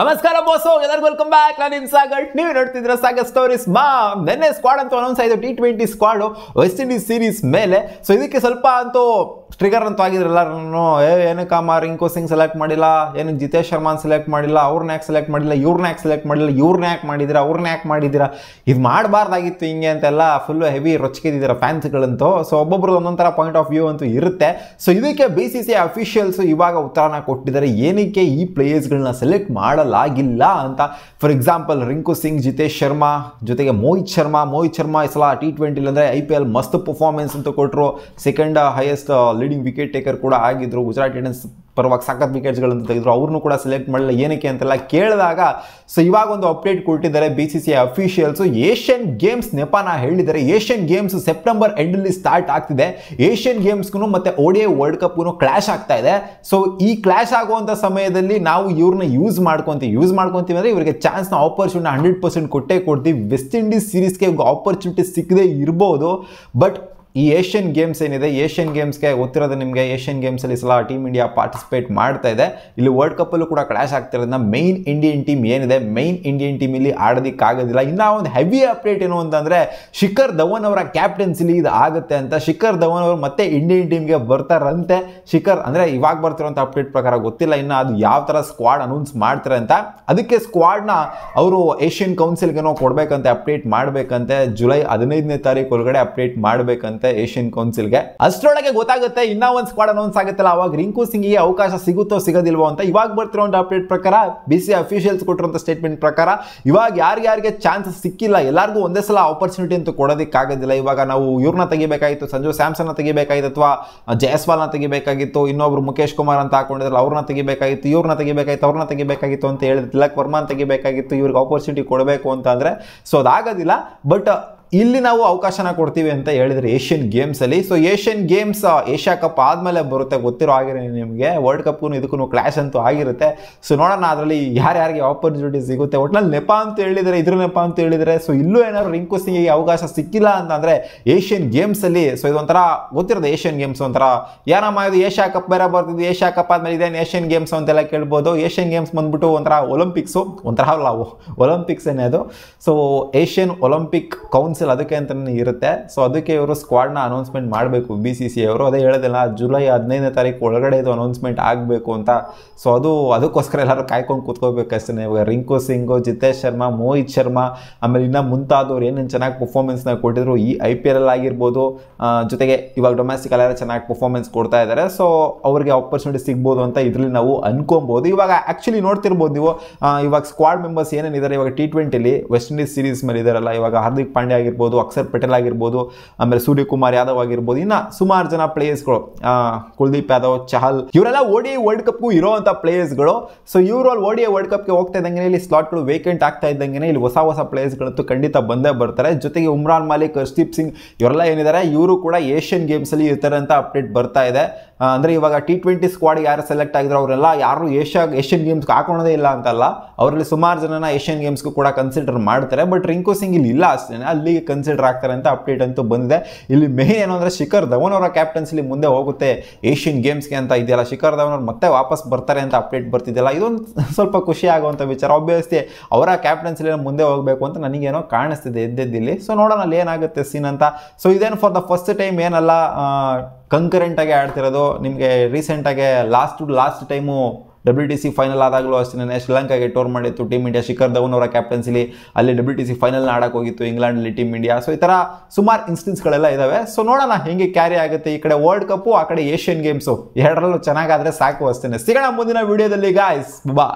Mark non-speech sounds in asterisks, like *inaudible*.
ನಮಸ್ಕಾರ ಬೋಸೋ ಎಲ್ಲರಿಗೂ welcome back ನಾನು ಸಾಗರ್ ನೀವು ನೋಡ್ತಿದ್ರೆ ಸಾಗರ್ ಸ್ಟೋರೀಸ್ ಮಾ ನೆನ್ನೆ ಸ್ಕ್ವಾಡ್ ಅಂತ ಅನೌನ್ಸ್ ಆಯಿತು T twenty squad West Indies series ಮೇಲೆ ಸೊ ಇದಕ್ಕೆ ಸ್ವಲ್ಪ ಅಂತೂ ಸ್ಟ್ರಿಗರ್ ಅಂತ ಆಗಿದ್ರೆ ಎಲ್ಲರೂ ಏ ರಿಂಕು ಸಿಂಗ್ ಸೆಲೆಕ್ಟ್ ಮಾಡಿಲ್ಲ ಏನಕ್ಕೆ ಜಿತೇಶ್ ಶರ್ಮಾನ್ ಸೆಲೆಕ್ಟ್ ಮಾಡಿಲ್ಲ ಅವ್ರನ್ನ ಯಾಕೆ ಸೆಲೆಕ್ಟ್ ಮಾಡಿಲ್ಲ ಇವ್ರನ್ನ ಯಾಕೆ ಸೆಲೆಕ್ಟ್ ಮಾಡಿಲ್ಲ ಇವ್ರನ್ನ ಯಾಕೆ ಮಾಡಿದಿರ ಅವ್ರನ್ನ ಯಾಕೆ ಮಾಡಿದಿರ ಇದು ಮಾಡಬಾರ್ದಾಗಿತ್ತು ಹಿಂಗೆ ಅಂತೆಲ್ಲ ಫುಲ್ಲು ಹೆವಿ ರೊಚ್ಕಿದ್ದೀರಾ ಫ್ಯಾನ್ಸ್ಗಳಂತೂ ಸೊ ಒಬ್ಬೊಬ್ರು ಒಂದೊಂಥರ ಪಾಯಿಂಟ್ ಆಫ್ ವ್ಯೂ ಅಂತೂ ಇರುತ್ತೆ ಸೊ ಇದಕ್ಕೆ ಬಿ ಸಿ ಸಿ ಅಫಿಷಿಯಲ್ಸು ಇವಾಗ ಉತ್ತರನ ಕೊಟ್ಟಿದ್ದಾರೆ ಏನಕ್ಕೆ ಈ ಪ್ಲೇಯರ್ಸ್ಗಳನ್ನ ಸೆಲೆಕ್ಟ್ ಮಾಡಲಾಗಿಲ್ಲ ಅಂತ ಫಾರ್ ಎಕ್ಸಾಂಪಲ್ ರಿಂಕು ಸಿಂಗ್ ಜಿತೇಶ್ ಶರ್ಮಾ ಜೊತೆಗೆ ಮೋಹಿತ್ ಶರ್ಮಾ ಮೋಹಿತ್ ಶರ್ಮಾ ಈ ಸಲ ಟಿ ಟ್ವೆಂಟಿಲಿ ಅಂದರೆ ಐ ಪಿ ಎಲ್ ಮಸ್ತ್ ಪರ್ಫಾರ್ಮೆನ್ಸ್ ಅಂತ ಕೊಟ್ಟರು second highest leading wicket taker ಕೂಡ ಆಗಿದ್ದರು ಗುಜರಾತ್ ಇಂಡಿಯನ್ಸ್ ಪರವಾಗಿ ಸಖತ್ ವಿಕೆಟ್ಸ್ಗಳನ್ನು ತೆಗೆದ್ರು ಅವ್ರನ್ನೂ ಕೂಡ ಸೆಲೆಕ್ಟ್ ಮಾಡಲಿಲ್ಲ ಏನಕ್ಕೆ ಅಂತೆಲ್ಲ ಕೇಳಿದಾಗ ಸೊ ಇವಾಗ ಒಂದು ಅಪ್ಡೇಟ್ ಕೊಟ್ಟಿದ್ದಾರೆ B C C officials Asian Games ನೆಪಾನ ಹೇಳಿದ್ದಾರೆ ಏಷ್ಯನ್ ಗೇಮ್ಸ್ ಸೆಪ್ಟೆಂಬರ್ ಎಂಡಲ್ಲಿ ಸ್ಟಾರ್ಟ್ ಆಗ್ತಿದೆ ಏಷ್ಯನ್ ಗೇಮ್ಸ್ಗೂ ಮತ್ತು ಓಡಿಐ ವರ್ಲ್ಡ್ ಕಪ್ಗೂ ಕ್ಲಾಶ್ ಆಗ್ತಾ ಇದೆ ಸೊ ಈ ಕ್ಲಾಶ್ ಆಗುವಂಥ ಸಮಯದಲ್ಲಿ ನಾವು ಇವ್ರನ್ನ ಯೂಸ್ ಮಾಡ್ಕೊತೀವಿ ಯೂಸ್ ಮಾಡ್ಕೊತೀವಿ ಅಂದರೆ ಇವರಿಗೆ ಚಾನ್ಸ್ನ ಆಪರ್ಚುನಿಟಿ ಹಂಡ್ರೆಡ್ ಪರ್ಸೆಂಟ್ ಕೊಟ್ಟೇ ಕೊಡ್ತೀವಿ ವೆಸ್ಟ್ ಇಂಡೀಸ್ ಸೀರೀಸ್ಗೆ ಆಪರ್ಚುನಿಟಿ ಸಿಕ್ಕದೇ ಇರ್ಬೋದು ಬಟ್ ಈ ಏಷ್ಯನ್ ಗೇಮ್ಸ್ ಏನಿದೆ ಏಷ್ಯನ್ ಗೇಮ್ಸ್ಗೆ ಗೊತ್ತಿರೋದು ನಿಮಗೆ ಏಷ್ಯನ್ ಗೇಮ್ಸಲ್ಲಿ ಸಲ ಟೀಮ್ ಇಂಡಿಯಾ ಪಾರ್ಟಿಸಿಪೇಟ್ ಮಾಡ್ತಾ ಇದೆ ಇಲ್ಲಿ ವರ್ಲ್ಡ್ ಕಪ್ಪಲ್ಲೂ ಕೂಡ ಕ್ಲಾಶ್ ಆಗ್ತಿರೋದ್ರಿಂದ ಮೈನ್ ಇಂಡಿಯನ್ ಟೀಮ್ ಏನಿದೆ ಮೈನ್ ಇಂಡಿಯನ್ ಟೀಮ್ ಇಲ್ಲಿ ಆಗೋದಿಲ್ಲ ಇನ್ನೂ ಒಂದು ಹೆವಿ ಅಪ್ಡೇಟ್ ಏನು ಅಂತಂದರೆ ಶಿಖರ್ ಧವನ್ ಅವರ ಕ್ಯಾಪ್ಟನ್ಸಿಲಿ ಇದು ಆಗುತ್ತೆ ಅಂತ ಶಿಖರ್ ಧವನ್ ಅವರು ಮತ್ತೆ ಇಂಡಿಯನ್ ಟೀಮ್ಗೆ ಬರ್ತಾರಂತೆ ಶಿಖರ್ ಅಂದರೆ ಇವಾಗ ಬರ್ತಿರೋಂಥ ಅಪ್ಡೇಟ್ ಪ್ರಕಾರ ಗೊತ್ತಿಲ್ಲ ಇನ್ನು ಅದು ಯಾವ ಥರ ಸ್ಕ್ವಾಡ್ ಅನೌನ್ಸ್ ಮಾಡ್ತಾರೆ ಅಂತ ಅದಕ್ಕೆ ಸ್ಕ್ವಾಡ್ನ ಅವರು ಏಷ್ಯನ್ ಕೌನ್ಸಿಲ್ಗೇನೋ ಕೊಡಬೇಕಂತೆ ಅಪ್ಡೇಟ್ ಮಾಡಬೇಕಂತೆ ಜುಲೈ ಹದಿನೈದನೇ ತಾರೀಕು ಒಳಗಡೆ ಅಪ್ಡೇಟ್ ಮಾಡಬೇಕಂತೆ ಆಗುತ್ತೆ ಏಷ್ಯನ್ ಕೌನ್ಸಿಲ್ ಗೆ ಅಷ್ಟರೊಳಗೆ ಗೊತ್ತಾಗುತ್ತೆ ಇನ್ನ ಒಂದು ಸ್ಕ್ವಾಡ್ ಅನೌನ್ಸ್ ಆಗುತ್ತಲ್ಲ ಅವಾಗ ರಿಂಕು ಸಿಂಗ್ ಗೆ ಅವಕಾಶ ಸಿಗುತ್ತೋ ಸಿಗೋದಿಲ್ವೋ ಅಂತ ಇವಾಗ ಬರ್ತಿರೋ ಒಂದು ಅಪ್ಡೇಟ್ ಪ್ರಕಾರ ಬಿ ಸಿ ಅಫಿಷಿಯಲ್ಸ್ ಕೊಟ್ಟಿರುವಂತ ಸ್ಟೇಟ್ಮೆಂಟ್ ಪ್ರಕಾರ ಇವಾಗ ಯಾರ್ಯಾರಿಗೆ ಚಾನ್ಸ್ ಸಿಕ್ಕಿಲ್ಲ ಎಲ್ಲರಿಗೂ ಒಂದೇ ಸಲ ಆಪರ್ಚುನಿಟಿ ಅಂತೂ ಕೊಡೋದಕ್ಕಾಗೋದಿಲ್ಲ ಇವಾಗ ನಾವು ಇವ್ರನ್ನ ತೆಗಿಬೇಕಾಗಿತ್ತು ಸಂಜು ಸ್ಯಾಮ್ಸನ್ ತೆಗಿಬೇಕಾಗಿತ್ತು ಅಥವಾ ಜಯಸ್ವಾಲ್ನ ತೆಗಿಬೇಕಾಗಿತ್ತು ಇನ್ನೊಬ್ರು ಮುಖೇಶ್ ಕುಮಾರ್ ಅಂತ ಹಾಕೊಂಡಿದ್ರು ಅವ್ರನ್ನ ತೆಗಿಬೇಕಾಗಿತ್ತು ಇವ್ರನ್ನ ತೆಗಿಬೇಕಾಗಿತ್ತು ಅವ್ರನ್ನ ತೆಗಿಬೇಕಾಗಿತ್ತು ಅಂತ ಹೇಳಿದ್ರು ತಿಲಕ್ ವರ್ಮನ್ ತೆಗಿಬೇಕಾಗಿತ್ತು ಇವ್ರಿಗೆ ಆಪರ್ಚುನಿಟಿ ಕೊಡಬೇಕು ಅಂತ ಅಂದ್ರೆ ಸೊ ಅದಾಗೋದಿಲ್ಲ ಬಟ್ ಇಲ್ಲಿ ನಾವು ಅವಕಾಶನ ಕೊಡ್ತೀವಿ ಅಂತ ಹೇಳಿದ್ರೆ ಏಷ್ಯನ್ ಗೇಮ್ಸಲ್ಲಿ so Asian Games Asia cup ಆದಮೇಲೆ ಬರುತ್ತೆ ಗೊತ್ತಿರೋ ಆಗಿರೋ ನಿಮಗೆ ವರ್ಲ್ಡ್ ಕಪ್ಗೂ ಇದಕ್ಕೂ ಕ್ಲಾಶ್ ಅಂತೂ ಆಗಿರುತ್ತೆ ಸೊ ನೋಡೋಣ ಅದರಲ್ಲಿ ಯಾರ್ಯಾರಿಗೆ ಆಪರ್ಚುನಿಟಿ ಸಿಗುತ್ತೆ ಒಟ್ನಲ್ಲಿ ನೆಪ ಅಂತ ಹೇಳಿದರೆ ಇದ್ರ ನೆಪ ಅಂತ ಹೇಳಿದರೆ ಸೊ ಇಲ್ಲೂ ಏನಾದ್ರು ರಿಂಕು ಅವಕಾಶ ಸಿಕ್ಕಿಲ್ಲ ಅಂತಂದರೆ ಏಷ್ಯನ್ ಗೇಮ್ಸಲ್ಲಿ ಸೊ ಇದೊಂಥರ ಗೊತ್ತಿರೋದು ಏಷ್ಯನ್ ಗೇಮ್ಸ್ ಒಂಥರ ಯಾರಮ್ಮ ಇದು ಏಷ್ಯಾ ಕಪ್ ಬೇರೆ ಬರ್ತಿದ್ದು ಏಷ್ಯಾ ಕಪ್ ಆದಮೇಲೆ ಇದೇನು ಏಷ್ಯನ್ ಗೇಮ್ಸ್ ಅಂತೆಲ್ಲ ಕೇಳ್ಬೋದು ಏಷ್ಯನ್ ಗೇಮ್ಸ್ ಬಂದ್ಬಿಟ್ಟು ಒಂಥರ ಒಲಿಂಪಿಕ್ಸು ಒಂಥರ ಅಲ್ಲ ಒಲಿಂಪಿಕ್ಸ್ ಏನೇ ಅದು ಸೊ ಏಷ್ಯನ್ ಒಲಿಂಪಿಕ್ ಕೌನ್ ಕೌನ್ಸಿಲ್ ಅದಕ್ಕೆ ಅಂತಲೇ ಇರುತ್ತೆ ಸೊ ಅದಕ್ಕೆ ಇವರು ಸ್ಕ್ವಾಡ್ನ ಅನೌನ್ಸ್ಮೆಂಟ್ ಮಾಡಬೇಕು ಬಿ ಸಿ ಸಿ ಅವರು ಅದೇ ಹೇಳೋದಿಲ್ಲ ಜುಲೈ ಹದಿನೈದನೇ ತಾರೀಕು ಒಳಗಡೆ ಇದು ಅನೌನ್ಸ್ಮೆಂಟ್ ಆಗಬೇಕು ಅಂತ ಸೊ ಅದು ಅದಕ್ಕೋಸ್ಕರ ಎಲ್ಲರೂ ಕಾಯ್ಕೊಂಡು ಕೂತ್ಕೋಬೇಕಷ್ಟೇ ಇವಾಗ ರಿಂಕು ಸಿಂಗು ಜಿತೇಶ್ ಶರ್ಮಾ ಮೋಹಿತ್ ಶರ್ಮಾ ಆಮೇಲೆ ಇನ್ನು ಮುಂತಾದವ್ರು ಏನೇನು ಚೆನ್ನಾಗಿ ಪರ್ಫಾರ್ಮೆನ್ಸ್ನ ಕೊಟ್ಟಿದ್ರು ಈ ಐ ಪಿ ಎಲ್ ಆಗಿರ್ಬೋದು ಜೊತೆಗೆ ಇವಾಗ ಡೊಮೆಸ್ಟಿಕ್ ಎಲ್ಲ ಚೆನ್ನಾಗಿ ಪರ್ಫಾರ್ಮೆನ್ಸ್ ಕೊಡ್ತಾ ಇದ್ದಾರೆ ಸೊ ಅವರಿಗೆ ಆಪರ್ಚುನಿಟಿ ಸಿಗ್ಬೋದು ಅಂತ ಇದರಲ್ಲಿ ನಾವು ಅನ್ಕೊಬೋದು ಇವಾಗ ಆ್ಯಕ್ಚುಲಿ ನೋಡ್ತಿರ್ಬೋದು ನೀವು ಇವಾಗ ಸ್ಕ್ವಾಡ್ ಮೆಂಬರ್ಸ್ ಏನೇನಿದ್ದಾರೆ ಇವಾಗ ಟಿ ಟ್ವೆಂಟಿಲಿ ವೆಸ್ಟ್ ಇಂಡೀಸ್ ಸೀರೀಸ್ ಮೇಲೆ ಇದ್ದಾರಲ್ಲ ಇವಾಗ ಹಾರ್ದಿಕ್ ಪಾಂಡ್ಯ ಆಗಿರ್ಬೋದು ಅಕ್ಷರ್ ಪಟೇಲ್ ಆಗಿರ್ಬೋದು ಆಮೇಲೆ ಸೂರ್ಯಕುಮಾರ್ ಯಾದವ್ ಆಗಿರ್ಬೋದು ಇನ್ನು ಸುಮಾರು ಜನ ಪ್ಲೇಯರ್ಸ್ಗಳು ಕುಲ್ದೀಪ್ ಯಾದವ್ ಚಹಲ್ ಇವರೆಲ್ಲ ಓಡಿ ವರ್ಲ್ಡ್ ಕಪ್ಗೂ ಇರೋವಂಥ ಪ್ಲೇಯರ್ಸ್ಗಳು ಸೊ ಇವರು ಓಡಿ ವರ್ಲ್ಡ್ ಕಪ್ಗೆ ಹೋಗ್ತಾ ಇದ್ದಂಗೆ ಇಲ್ಲಿ ಸ್ಲಾಟ್ಗಳು ವೇಕೆಂಟ್ ಆಗ್ತಾ ಇದ್ದಂಗೆ ಇಲ್ಲಿ ಹೊಸ ಹೊಸ ಪ್ಲೇಯರ್ಸ್ಗಳಂತೂ ಖಂಡಿತ ಬಂದೇ ಬರ್ತಾರೆ ಜೊತೆಗೆ ಉಮ್ರಾನ್ ಮಾಲಿಕ್ ಹರ್ದೀಪ್ ಸಿಂಗ್ ಇವರೆಲ್ಲ ಏನಿದ್ದಾರೆ ಇವರು ಕೂಡ ಏಷ್ಯನ್ ಅಲ್ಲಿ ಇರ್ತಾರೆ ಅಂತ ಅಪ್ಡೇಟ್ ಬರ್ತಾ ಇದೆ ಅಂದ್ರೆ ಇವಾಗ ಟಿ ಟ್ವೆಂಟಿ ಸ್ಕ್ವಾಡ್ ಯಾರು ಸೆಲೆಕ್ಟ್ ಆಗಿದ್ರು ಅವರೆಲ್ಲ ಯಾರು ಏಷ್ಯಾ ಏಷ್ಯನ್ ಗೇಮ್ಸ್ಗೆ ಹಾಕೊಳೋದೇ ಇಲ್ಲ ಅಂತಲ್ಲ ಅವರಲ್ಲಿ ಸುಮಾರು ಜನನ ಏಷ್ಯನ್ ಗೇಮ್ಸ್ಗೂ ಕೂಡ ಕನ್ಸಿಡರ್ ಮಾಡ್ತಾರೆ ಬಟ್ ರಿಂಕು ಸಿಂಗ್ ಇಲ್ಲಿ ಇಲ್ಲ ಅಷ್ಟೇ ಅಲ್ಲಿ ಕನ್ಸಿಡರ್ ಆಗ್ತಾರೆ ಅಂತ ಅಪ್ಡೇಟ್ ಅಂತೂ ಬಂದಿದೆ ಇಲ್ಲಿ ಮೇನ್ ಏನು ಅಂದರೆ ಶಿಖರ್ ಧವನ್ ಅವರ ಕ್ಯಾಪ್ಟನ್ಸಿಲಿ ಮುಂದೆ ಹೋಗುತ್ತೆ ಏಷ್ಯನ್ ಗೇಮ್ಸ್ಗೆ ಅಂತ ಇದೆಯಲ್ಲ ಶಿಖರ್ ಧವನ್ ಅವ್ರು ಮತ್ತೆ ವಾಪಸ್ ಬರ್ತಾರೆ ಅಂತ ಅಪ್ಡೇಟ್ ಬರ್ತಿದ್ದಲ್ಲ ಇದೊಂದು *laughs* ಸ್ವಲ್ಪ ಖುಷಿ ಆಗುವಂಥ ವಿಚಾರ ಆಬ್ವಿಯಸ್ಲಿ ಅವರ ಕ್ಯಾಪ್ಟನ್ಸಿಲಿ ಮುಂದೆ ಹೋಗಬೇಕು ಅಂತ ನನಗೇನೋ ಕಾಣಿಸ್ತಿದೆ ಎದ್ದೆದ್ದಿಲ್ಲಿ ಸೊ ನೋಡೋಣ ಅಲ್ಲಿ ಏನಾಗುತ್ತೆ ಸೀನ್ ಅಂತ ಸೊ ಇದೇನು ಫಾರ್ ದ ಫಸ್ಟ್ ಟೈಮ್ ಏನಲ್ಲ ಕಂಕರೆಂಟಾಗಿ ಆಡ್ತಿರೋದು ನಿಮಗೆ ರೀಸೆಂಟಾಗೆ last last time W T C final ಆದಾಗಲೂ ಅಷ್ಟೇ ಶ್ರೀಲಂಕಾಗೆ ಟೋರ್ ಮಾಡಿತ್ತು ಟೀಮ್ ಇಂಡಿಯಾ ಶಿಖರ್ ಧವನ್ ಅವರ ಕ್ಯಾಪ್ಟನ್ಸಿಲಿ ಅಲ್ಲಿ ಡಬ್ಲ್ಯೂ ಟಿ ಸಿ ಫೈನಲ್ನ ಆಡಕ್ಕೆ ಹೋಗಿತ್ತು ಇಂಗ್ಲೆಂಡಲ್ಲಿ ಟೀಮ್ ಇಂಡಿಯಾ ಸೊ ಈ ಥರ ಸುಮಾರು ಇನ್ಸ್ಟೆನ್ಸ್ಗಳೆಲ್ಲ ಇದಾವೆ ಸೊ ನೋಡೋಣ ಹೇಗೆ ಕ್ಯಾರಿ ಆಗುತ್ತೆ ಈ ಕಡೆ ವರ್ಲ್ಡ್ ಕಪ್ಪು ಆ ಕಡೆ ಏಷ್ಯನ್ ಗೇಮ್ಸು ಎರಡರಲ್ಲೂ ಚೆನ್ನಾಗಾದರೆ ಸಾಕು ಅಷ್ಟೇ ಸಿಗೋಣ ಮುಂದಿನ ವೀಡಿಯೋದಲ್ಲಿ ಗಾಯ್ಸ್ ಬಾ